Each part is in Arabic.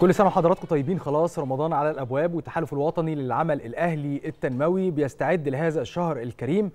كل سنه وحضراتكم طيبين خلاص رمضان على الابواب والتحالف الوطني للعمل الاهلي التنموي بيستعد لهذا الشهر الكريم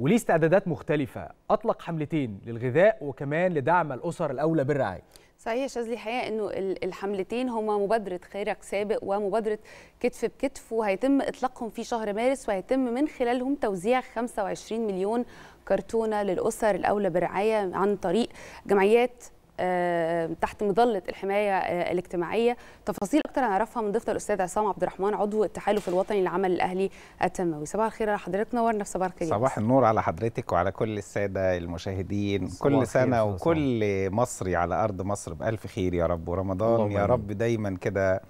وليه استعدادات مختلفه اطلق حملتين للغذاء وكمان لدعم الاسر الاولى بالرعايه صحيح يا شاذلي الحقيقه انه الحملتين هما مبادره خيرك سابق ومبادره كتف بكتف وهيتم اطلاقهم في شهر مارس وهيتم من خلالهم توزيع 25 مليون كرتونه للاسر الاولى برعايه عن طريق جمعيات آه، تحت مظله الحمايه آه، الاجتماعيه تفاصيل اكتر هنعرفها من ضيفنا الاستاذ عصام عبد الرحمن عضو التحالف الوطني للعمل الاهلي التنموي صباح الخير على حضرتك نورنا في صباح الخير صباح النور على حضرتك وعلى كل الساده المشاهدين كل سنه وكل مصري على ارض مصر بالف خير يا رب ورمضان يا رب دايما كده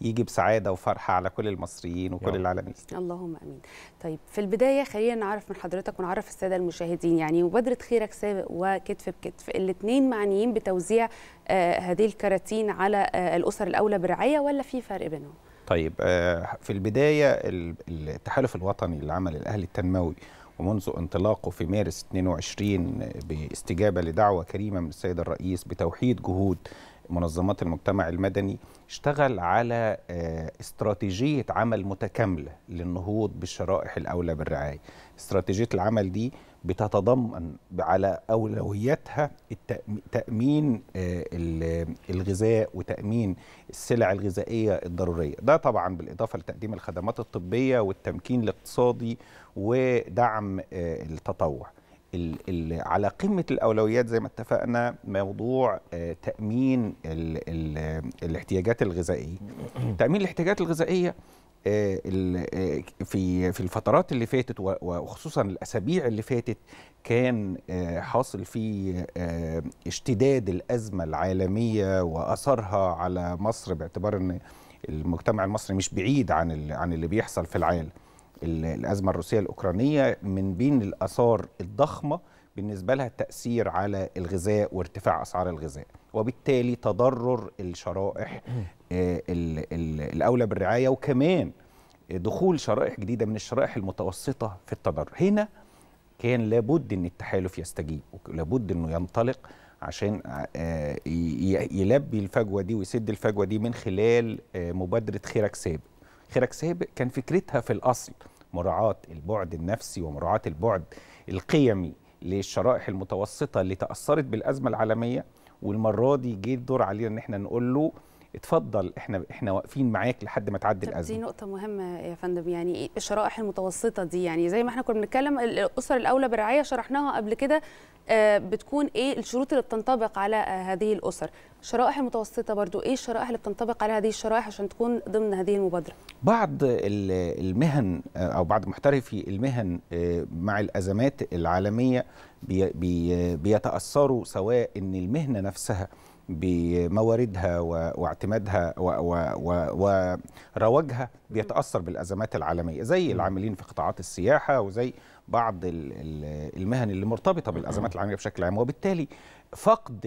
يجي بسعاده وفرحه على كل المصريين وكل يوم. العالمين اللهم امين طيب في البدايه خلينا نعرف من حضرتك ونعرف الساده المشاهدين يعني مبادره خيرك سابق وكتف بكتف الاثنين معنيين بتوزيع آه، هذه الكراتين على آه، الاسر الاولى بالرعايه ولا في فرق بينهم طيب آه، في البداية التحالف الوطني للعمل الأهلي التنموي ومنذ انطلاقه في مارس 22 باستجابة لدعوة كريمة من السيد الرئيس بتوحيد جهود منظمات المجتمع المدني اشتغل على آه، استراتيجية عمل متكاملة للنهوض بالشرائح الأولى بالرعاية استراتيجية العمل دي بتتضمن على أولوياتها تأمين آه، الغذاء وتأمين السلع الغذائية الضرورية ده طبعا بالإضافة لتقديم الخدمات الطبية والتمكين الاقتصادي ودعم آه، التطوع على قمه الاولويات زي ما اتفقنا موضوع آه، تامين الـ الـ الاحتياجات الغذائيه تامين الاحتياجات الغذائيه آه، آه، في في الفترات اللي فاتت وخصوصا الاسابيع اللي فاتت كان حاصل في اشتداد الازمه العالميه واثرها على مصر باعتبار ان المجتمع المصري مش بعيد عن عن اللي بيحصل في العالم الازمه الروسيه الاوكرانيه من بين الاثار الضخمه بالنسبه لها التاثير على الغذاء وارتفاع اسعار الغذاء وبالتالي تضرر الشرائح آه، الاولى بالرعايه وكمان دخول شرائح جديده من الشرائح المتوسطه في التضرر هنا كان لابد ان التحالف يستجيب ولابد انه ينطلق عشان آه، يلبي الفجوه دي ويسد الفجوه دي من خلال آه، مبادره خيرك سابق خيرك سابق كان فكرتها في الأصل مراعاة البعد النفسي ومراعاة البعد القيمي للشرائح المتوسطة اللي تأثرت بالأزمة العالمية والمرة دي جه الدور علينا إن احنا نقول له اتفضل احنا احنا واقفين معاك لحد ما تعدي الازمه دي نقطه مهمه يا فندم يعني الشرائح المتوسطه دي يعني زي ما احنا كنا بنتكلم الاسر الاولى برعايه شرحناها قبل كده آه، بتكون ايه الشروط اللي بتنطبق على آه، هذه الاسر الشرائح المتوسطه برضو ايه الشرائح اللي بتنطبق على هذه الشرائح عشان تكون ضمن هذه المبادره بعض المهن آه، او بعض محترفي المهن مع الازمات العالميه بيتاثروا سواء ان المهنه نفسها بمواردها واعتمادها ورواجها بيتاثر بالازمات العالميه زي العاملين في قطاعات السياحه وزي بعض المهن اللي مرتبطه بالازمات العالميه بشكل عام وبالتالي فقد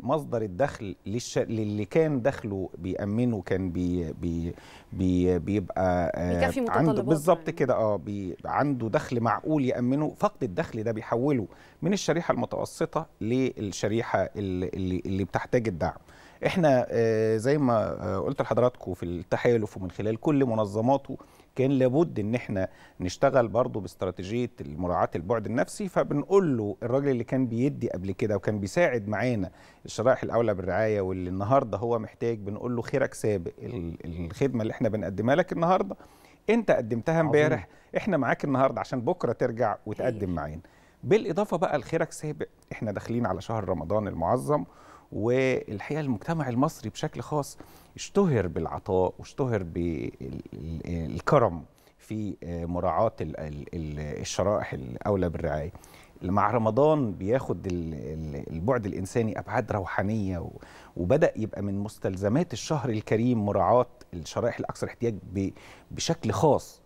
مصدر الدخل للش... للي كان دخله بيأمنه كان بي... بي... بي... بيبقى آه، بيكفي عنده بالظبط كده اه بي... عنده دخل معقول يأمنه فقد الدخل ده بيحوله من الشريحة المتوسطة للشريحة اللي, اللي بتحتاج الدعم احنا آه، زي ما آه، قلت لحضراتكم في التحالف ومن خلال كل منظماته كان لابد ان احنا نشتغل برضه باستراتيجيه مراعاه البعد النفسي فبنقول له الراجل اللي كان بيدي قبل كده وكان بيساعد معانا الشرائح الاولى بالرعايه واللي النهارده هو محتاج بنقول له خيرك سابق الخدمه اللي احنا بنقدمها لك النهارده انت قدمتها امبارح احنا معاك النهارده عشان بكره ترجع وتقدم معانا بالاضافه بقى لخيرك سابق احنا داخلين على شهر رمضان المعظم والحقيقه المجتمع المصري بشكل خاص اشتهر بالعطاء واشتهر بالكرم في آه، مراعاه الشرائح الاولى بالرعايه مع رمضان بياخد البعد الانساني ابعاد روحانيه وبدا يبقى من مستلزمات الشهر الكريم مراعاه الشرائح الاكثر احتياج بشكل خاص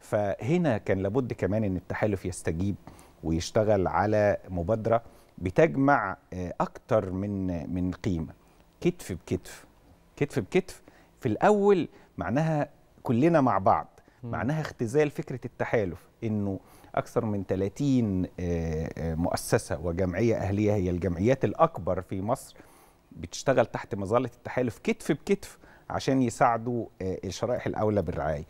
فهنا كان لابد كمان ان التحالف يستجيب ويشتغل على مبادره بتجمع آه، اكتر من من قيمه كتف بكتف كتف بكتف في الاول معناها كلنا مع بعض معناها اختزال فكره التحالف انه اكثر من 30 آه، آه، مؤسسه وجمعيه اهليه هي الجمعيات الاكبر في مصر بتشتغل تحت مظله التحالف كتف بكتف عشان يساعدوا الشرائح الاولى بالرعايه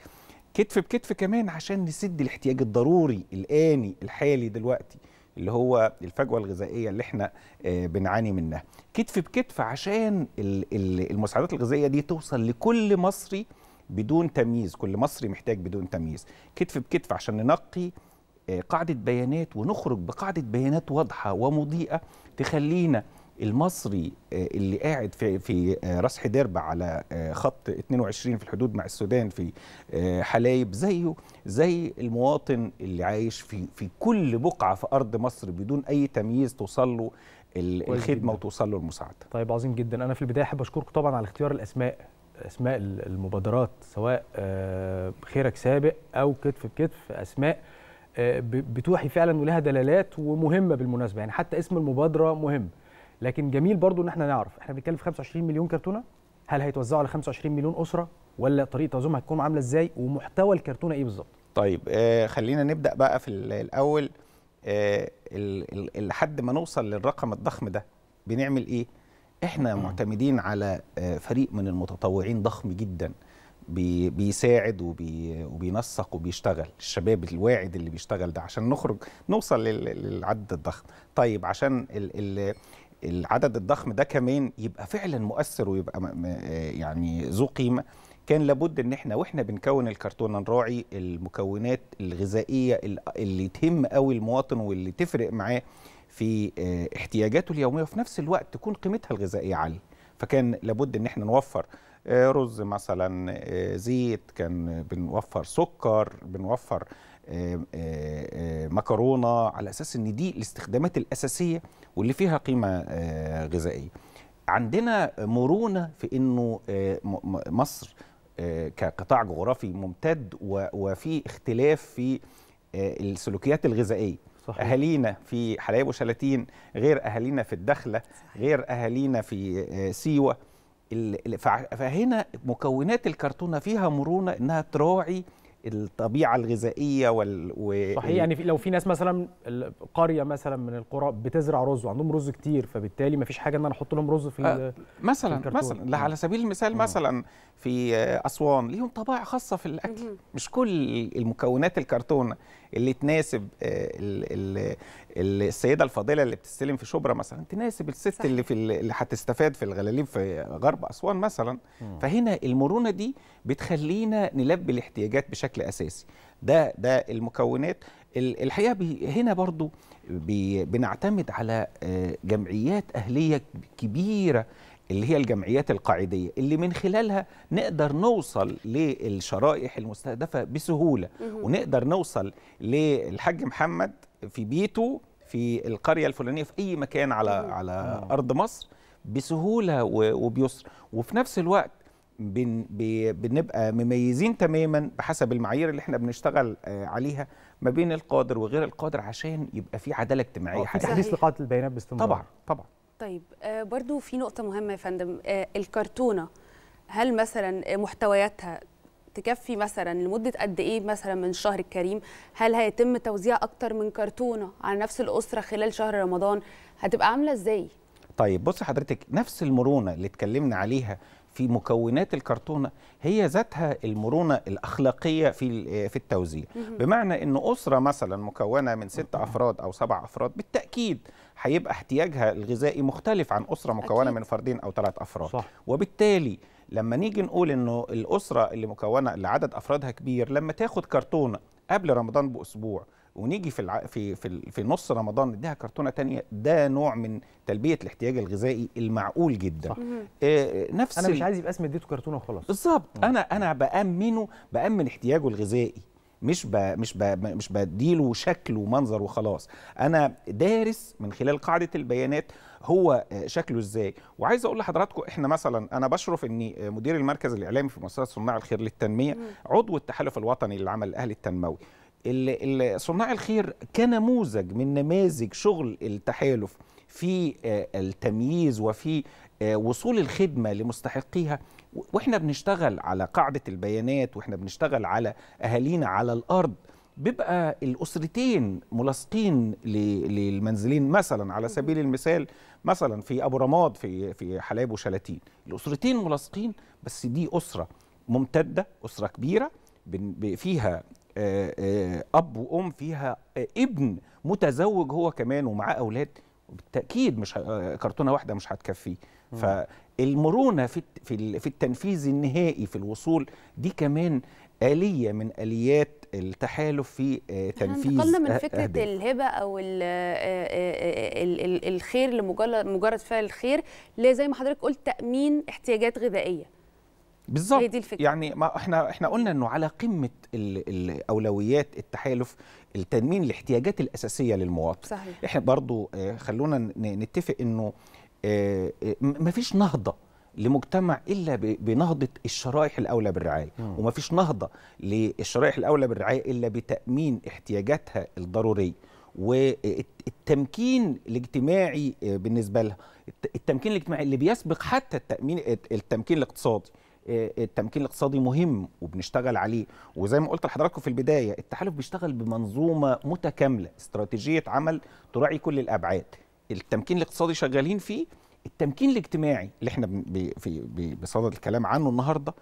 كتف بكتف كمان عشان نسد الاحتياج الضروري الاني الحالي دلوقتي اللي هو الفجوه الغذائيه اللي احنا آه، بنعاني منها كتف بكتف عشان المساعدات الغذائيه دي توصل لكل مصري بدون تمييز كل مصري محتاج بدون تمييز كتف بكتف عشان ننقي آه، قاعده بيانات ونخرج بقاعده بيانات واضحه ومضيئه تخلينا المصري آه، اللي قاعد في في آه، راس حدربة على آه، خط 22 في الحدود مع السودان في حلايب زيه زي المواطن اللي عايش في في كل بقعه في ارض مصر بدون اي تمييز توصل له الخدمه وتوصل له المساعده. طيب عظيم جدا انا في البدايه احب اشكركم طبعا على اختيار الاسماء اسماء المبادرات سواء خيرك سابق او كتف بكتف اسماء بتوحي فعلا ولها دلالات ومهمه بالمناسبه يعني حتى اسم المبادره مهم. لكن جميل برضو ان احنا نعرف احنا بنتكلم في 25 مليون كرتونه هل هيتوزعوا على 25 مليون اسره ولا طريقه توزيعهم هتكون عامله ازاي ومحتوى الكرتونه ايه بالظبط طيب آه خلينا نبدا بقى في الاول آه لحد ما نوصل للرقم الضخم ده بنعمل ايه احنا معتمدين على آه، فريق من المتطوعين ضخم جدا بي بيساعد وبي وبينسق وبيشتغل الشباب الواعد اللي بيشتغل ده عشان نخرج نوصل للعدد الضخم طيب عشان ال ال العدد الضخم ده كمان يبقى فعلا مؤثر ويبقى يعني ذو قيمه كان لابد ان احنا واحنا بنكون الكرتونه نراعي المكونات الغذائيه اللي تهم قوي المواطن واللي تفرق معاه في آه، احتياجاته اليوميه وفي نفس الوقت تكون قيمتها الغذائيه عاليه فكان لابد ان احنا نوفر آه، رز مثلا آه، زيت كان بنوفر سكر بنوفر مكرونه على اساس ان دي الاستخدامات الاساسيه واللي فيها قيمه غذائيه عندنا مرونه في انه مصر كقطاع جغرافي ممتد وفي اختلاف في السلوكيات الغذائيه صحيح. اهالينا في حلايب وشلاتين غير اهالينا في الدخله غير اهالينا في سيوه فهنا مكونات الكرتونه فيها مرونه انها تراعي الطبيعه الغذائيه وال و... صحيح يعني لو في ناس مثلا قريه مثلا من القرى بتزرع رز وعندهم رز كتير فبالتالي ما فيش حاجه ان انا احط لهم رز في أه مثلا في مثلا آه. على سبيل المثال أوه. مثلا في اسوان ليهم طبائع خاصه في الاكل مش كل المكونات الكرتونه اللي تناسب آه، السيده الفاضله اللي بتستلم في شبرا مثلا تناسب الست صحيح. اللي في اللي هتستفاد في الغلاليب في غرب اسوان مثلا م. فهنا المرونه دي بتخلينا نلبي الاحتياجات بشكل اساسي ده ده المكونات الحقيقه هنا برضو بنعتمد على آه، جمعيات اهليه كبيره اللي هي الجمعيات القاعدية اللي من خلالها نقدر نوصل للشرائح المستهدفة بسهولة ونقدر نوصل للحاج محمد في بيته في القرية الفلانية في أي مكان على على آه. أرض مصر بسهولة وبيسر وفي نفس الوقت بن بنبقى مميزين تماما بحسب المعايير اللي احنا بنشتغل آه، عليها ما بين القادر وغير القادر عشان يبقى في عداله اجتماعيه آه، حقيقيه تحديث لقاءات البيانات باستمرار طبعا طبعا طيب آه، برضو في نقطة مهمة يا فندم آه، الكرتونة هل مثلا محتوياتها تكفي مثلا لمده قد ايه مثلا من الشهر الكريم هل هيتم توزيع اكتر من كرتونه على نفس الاسره خلال شهر رمضان هتبقى عامله ازاي طيب بص حضرتك نفس المرونه اللي اتكلمنا عليها في مكونات الكرتونه هي ذاتها المرونه الاخلاقيه في آه، في التوزيع بمعنى ان اسره مثلا مكونه من ست افراد او سبع افراد بالتاكيد هيبقى احتياجها الغذائي مختلف عن اسره مكونه أكيد. من فردين او ثلاث افراد صح. وبالتالي لما نيجي نقول انه الاسره اللي مكونه اللي عدد افرادها كبير لما تاخد كرتونه قبل رمضان باسبوع ونيجي في الع... في في نص رمضان نديها كرتونه تانية ده نوع من تلبيه الاحتياج الغذائي المعقول جدا صح. إيه نفس انا مش عايز يبقى اسم اديته كرتونه وخلاص بالظبط انا انا بامنه بامن احتياجه الغذائي مش بـ مش بـ مش بديله شكل ومنظر وخلاص انا دارس من خلال قاعده البيانات هو شكله ازاي وعايز اقول لحضراتكم احنا مثلا انا بشرف اني مدير المركز الاعلامي في مؤسسه صناع الخير للتنميه عضو التحالف الوطني للعمل الاهلي التنموي صناع الخير كنموذج من نماذج شغل التحالف في آه، التمييز وفي آه، وصول الخدمه لمستحقيها واحنا بنشتغل على قاعده البيانات واحنا بنشتغل على اهالينا على الارض بيبقى الاسرتين ملاصقين للمنزلين مثلا على سبيل المثال مثلا في ابو رماد في في حلايب وشلاتين الاسرتين ملاصقين بس دي اسره ممتده اسره كبيره فيها آه، آه، اب وام فيها ابن متزوج هو كمان ومعاه اولاد بالتاكيد مش كرتونه واحده مش هتكفيه فالمرونه في في التنفيذ النهائي في الوصول دي كمان آلية من آليات التحالف في آه، تنفيذ احنا من فكرة أهدف. الهبة أو الـ آه، آه، الـ الـ الخير لمجرد مجرد فعل الخير لزي ما حضرتك قلت تأمين احتياجات غذائية بالظبط هي دي الفكرة يعني ما احنا احنا قلنا انه على قمة الأولويات التحالف التأمين الاحتياجات الأساسية للمواطن صحيح احنا برضو خلونا نتفق انه آه، آه، مفيش نهضه لمجتمع الا بنهضه الشرائح الاولى بالرعايه وما ومفيش نهضه للشرائح الاولى بالرعايه الا بتامين احتياجاتها الضروريه والتمكين الاجتماعي آه، بالنسبه لها التمكين الاجتماعي اللي بيسبق حتى التامين التمكين الاقتصادي التمكين الاقتصادي مهم وبنشتغل عليه وزي ما قلت لحضراتكم في البدايه التحالف بيشتغل بمنظومه متكامله استراتيجيه عمل تراعي كل الابعاد التمكين الاقتصادي شغالين فيه التمكين الاجتماعي اللي احنا بصدد الكلام عنه النهارده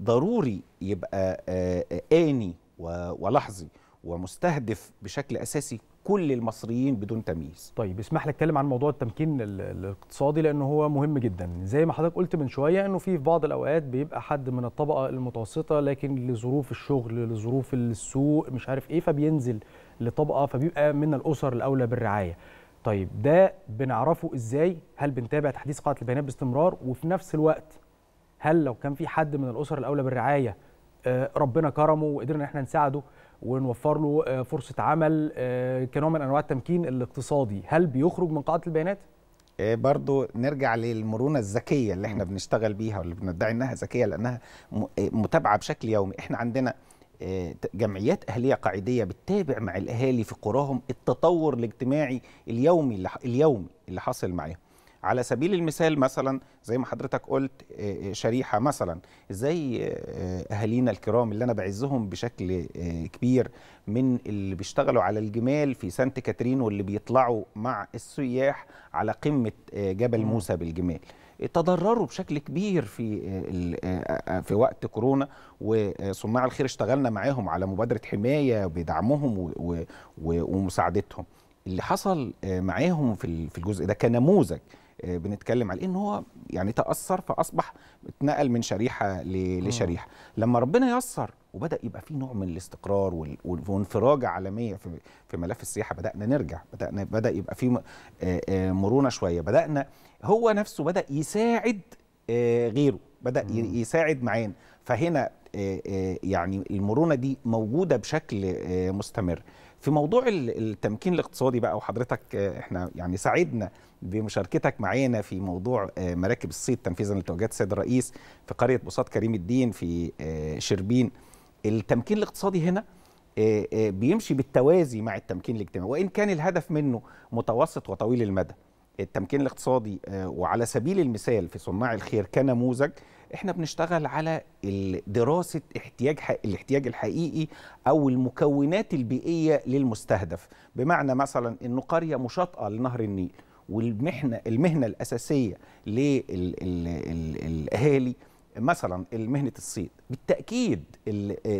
ضروري يبقى آه، آه، آني ولحظي ومستهدف بشكل اساسي كل المصريين بدون تمييز. طيب اسمح لي اتكلم عن موضوع التمكين الاقتصادي لان هو مهم جدا، زي ما حضرتك قلت من شويه انه في بعض الاوقات بيبقى حد من الطبقه المتوسطه لكن لظروف الشغل، لظروف السوق، مش عارف ايه فبينزل لطبقه فبيبقى من الاسر الاولى بالرعايه. طيب ده بنعرفه ازاي هل بنتابع تحديث قاعده البيانات باستمرار وفي نفس الوقت هل لو كان في حد من الاسر الاولى بالرعايه آه، ربنا كرمه وقدرنا ان احنا نساعده ونوفر له آه، فرصه عمل آه، كنوع من انواع التمكين الاقتصادي هل بيخرج من قاعده البيانات برضو نرجع للمرونة الذكية اللي احنا بنشتغل بيها واللي بندعي انها ذكية لانها متابعة بشكل يومي احنا عندنا إيه، جمعيات اهليه قاعديه بتتابع مع الاهالي في قراهم التطور الاجتماعي اليومي اليوم اليومي اللي حاصل معاهم على سبيل المثال مثلا زي ما حضرتك قلت آه، آه، شريحه مثلا ازاي آه، اهالينا الكرام اللي انا بعزهم بشكل كبير من اللي بيشتغلوا على الجمال في سانت كاترين واللي بيطلعوا مع السياح على قمه جبل موسى بالجمال تضرروا بشكل كبير في في وقت كورونا وصناع الخير اشتغلنا معاهم على مبادره حمايه بدعمهم ومساعدتهم اللي حصل معاهم في الجزء ده كنموذج آه، بنتكلم عليه ان هو يعني تاثر فاصبح اتنقل من شريحه لشريحه لما ربنا يسر وبدا يبقى في نوع من الاستقرار وانفراجه عالميه في في ملف السياحه بدانا نرجع بدانا بدا يبقى في آه، آه، مرونه شويه بدانا هو نفسه بدا يساعد غيره بدا يساعد معانا فهنا يعني المرونه دي موجوده بشكل مستمر في موضوع التمكين الاقتصادي بقى وحضرتك آه، احنا يعني سعدنا بمشاركتك معانا في موضوع آه، مراكب الصيد تنفيذا لتوجيهات السيد الرئيس في قريه بساط كريم الدين في آه، شربين التمكين الاقتصادي هنا بيمشي بالتوازي مع التمكين الاجتماعي وان كان الهدف منه متوسط وطويل المدى التمكين الاقتصادي وعلى سبيل المثال في صناع الخير كنموذج احنا بنشتغل على دراسه احتياج الاحتياج الحقيقي او المكونات البيئيه للمستهدف بمعنى مثلا انه قريه مشاطئه لنهر النيل والمهنه المهنه الاساسيه للاهالي مثلا مهنه الصيد بالتاكيد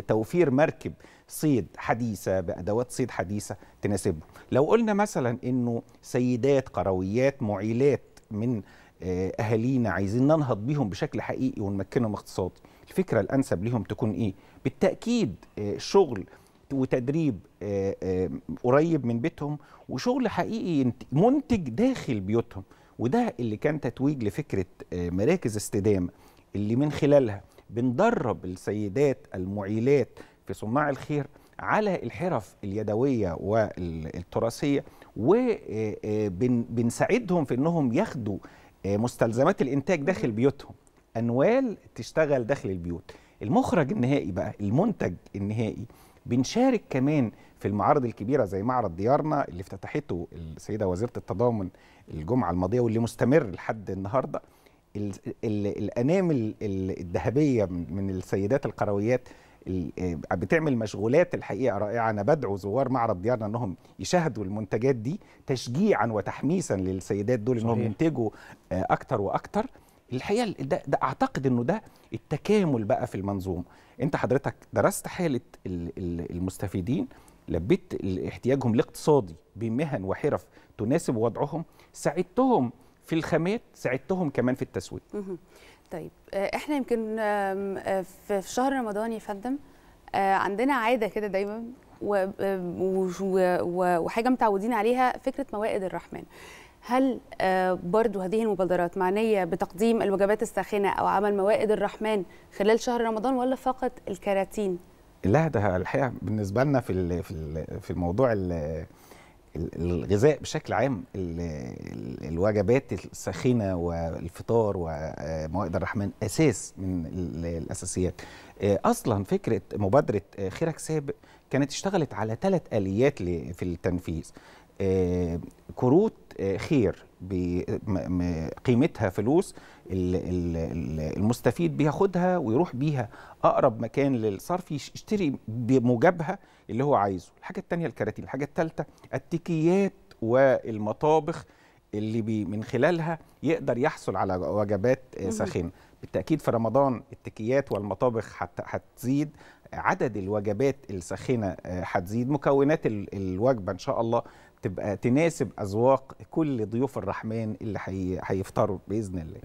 توفير مركب صيد حديثه بادوات صيد حديثه تناسبهم لو قلنا مثلا انه سيدات قرويات معيلات من آه، اهالينا عايزين ننهض بيهم بشكل حقيقي ونمكنهم اقتصادي الفكره الانسب ليهم تكون ايه بالتاكيد آه، شغل وتدريب آه، قريب من بيتهم وشغل حقيقي منتج داخل بيوتهم وده اللي كان تتويج لفكره مراكز استدامه اللي من خلالها بندرب السيدات المعيلات في صناع الخير على الحرف اليدويه والتراثيه وبنساعدهم في انهم ياخدوا آه، مستلزمات الانتاج داخل بيوتهم انوال تشتغل داخل البيوت المخرج النهائي بقى المنتج النهائي بنشارك كمان في المعارض الكبيره زي معرض ديارنا اللي افتتحته السيده وزيره التضامن الجمعه الماضيه واللي مستمر لحد النهارده الانامل الذهبيه من السيدات القرويات آه، بتعمل مشغولات الحقيقه رائعه انا بدعو زوار معرض ديارنا انهم يشاهدوا المنتجات دي تشجيعا وتحميسا للسيدات دول انهم ينتجوا آه، اكتر واكتر الحقيقه ده, ده اعتقد انه ده التكامل بقى في المنظومه انت حضرتك درست حاله المستفيدين لبيت احتياجهم الاقتصادي بمهن وحرف تناسب وضعهم ساعدتهم في الخامات ساعدتهم كمان في التسويق طيب آه، احنا يمكن آه، في شهر رمضان يا فندم آه، عندنا عاده كده دايما وحاجه متعودين عليها فكره موائد الرحمن هل برضو هذه المبادرات معنية بتقديم الوجبات الساخنة أو عمل موائد الرحمن خلال شهر رمضان ولا فقط الكراتين؟ لا ده الحقيقة بالنسبة لنا في في الموضوع الغذاء بشكل عام الوجبات الساخنه والفطار وموائد الرحمن اساس من الاساسيات آه، اصلا فكره مبادره آه، خيرك سابق كانت اشتغلت على ثلاث اليات في التنفيذ آه، كروت خير بقيمتها فلوس المستفيد بياخدها ويروح بيها اقرب مكان للصرف يشتري بموجبها اللي هو عايزه الحاجه الثانيه الكراتين الحاجه الثالثه التكيات والمطابخ اللي بي من خلالها يقدر يحصل على وجبات ساخنه بالتاكيد في رمضان التكيات والمطابخ هتزيد عدد الوجبات الساخنه هتزيد آه، مكونات الوجبه ان شاء الله تبقى تناسب اذواق كل ضيوف الرحمن اللي هيفطروا باذن الله